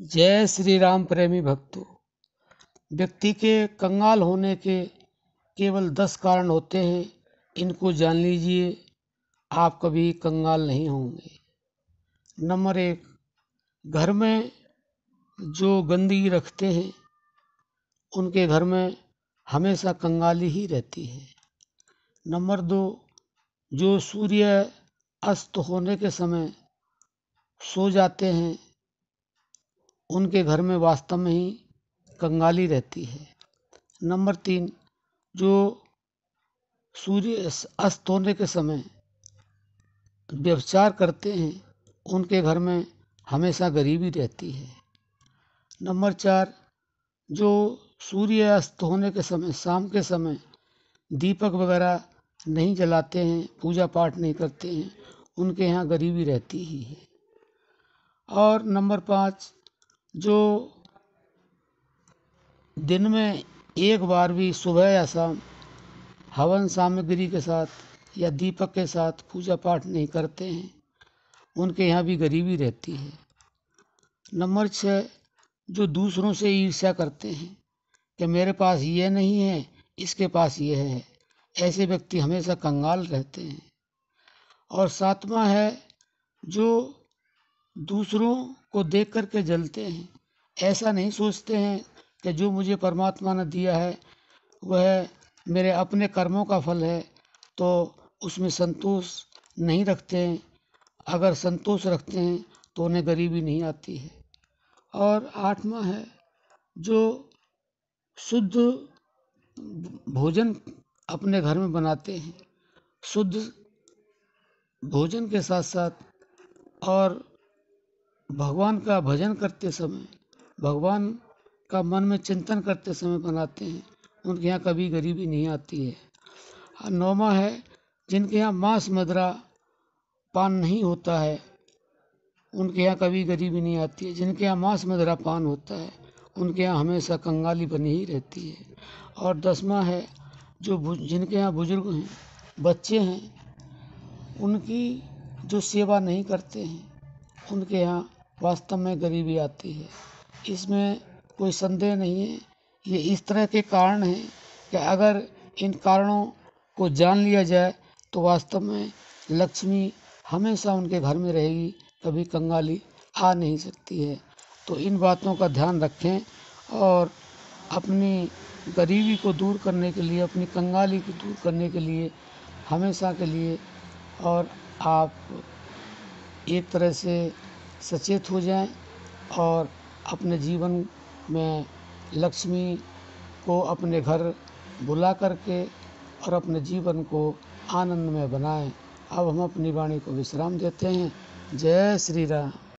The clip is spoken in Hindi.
जय श्री राम प्रेमी भक्तों व्यक्ति के कंगाल होने के केवल दस कारण होते हैं इनको जान लीजिए आप कभी कंगाल नहीं होंगे नंबर एक घर में जो गंदगी रखते हैं उनके घर में हमेशा कंगाली ही रहती है नंबर दो जो सूर्य अस्त होने के समय सो जाते हैं उनके घर में वास्तव में ही कंगाली रहती है नंबर तीन जो सूर्य अस्त होने के समय व्यवचार करते हैं उनके घर में हमेशा गरीबी रहती है नंबर चार जो सूर्य अस्त होने के समय शाम के समय दीपक वगैरह नहीं जलाते हैं पूजा पाठ नहीं करते हैं उनके यहाँ गरीबी रहती ही है और नंबर पाँच जो दिन में एक बार भी सुबह या शाम हवन सामग्री के साथ या दीपक के साथ पूजा पाठ नहीं करते हैं उनके यहाँ भी गरीबी रहती है नंबर छः जो दूसरों से ईर्ष्या करते हैं कि मेरे पास ये नहीं है इसके पास ये है ऐसे व्यक्ति हमेशा कंगाल रहते हैं और सातवां है जो दूसरों को देख करके जलते हैं ऐसा नहीं सोचते हैं कि जो मुझे परमात्मा ने दिया है वह मेरे अपने कर्मों का फल है तो उसमें संतोष नहीं रखते हैं अगर संतोष रखते हैं तो उन्हें गरीबी नहीं आती है और आठवां है जो शुद्ध भोजन अपने घर में बनाते हैं शुद्ध भोजन के साथ साथ और भगवान का भजन करते समय भगवान का मन में चिंतन करते समय बनाते हैं उनके यहाँ कभी गरीबी नहीं आती है और नौमा है जिनके यहाँ मांस मदरा पान नहीं होता है उनके यहाँ कभी गरीबी नहीं आती है जिनके यहाँ मांस मदरा पान होता है उनके यहाँ हमेशा कंगाली बनी ही रहती है और दसवा है जो जिनके यहाँ बुजुर्ग हैं बच्चे हैं उनकी जो सेवा नहीं करते हैं उनके यहाँ वास्तव में गरीबी आती है इसमें कोई संदेह नहीं है ये इस तरह के कारण हैं कि अगर इन कारणों को जान लिया जाए तो वास्तव में लक्ष्मी हमेशा उनके घर में रहेगी कभी कंगाली आ नहीं सकती है तो इन बातों का ध्यान रखें और अपनी गरीबी को दूर करने के लिए अपनी कंगाली को दूर करने के लिए हमेशा के लिए और आप एक तरह से सचेत हो जाए और अपने जीवन में लक्ष्मी को अपने घर बुला करके और अपने जीवन को आनंद में बनाएँ अब हम अपनी वाणी को विश्राम देते हैं जय श्री राम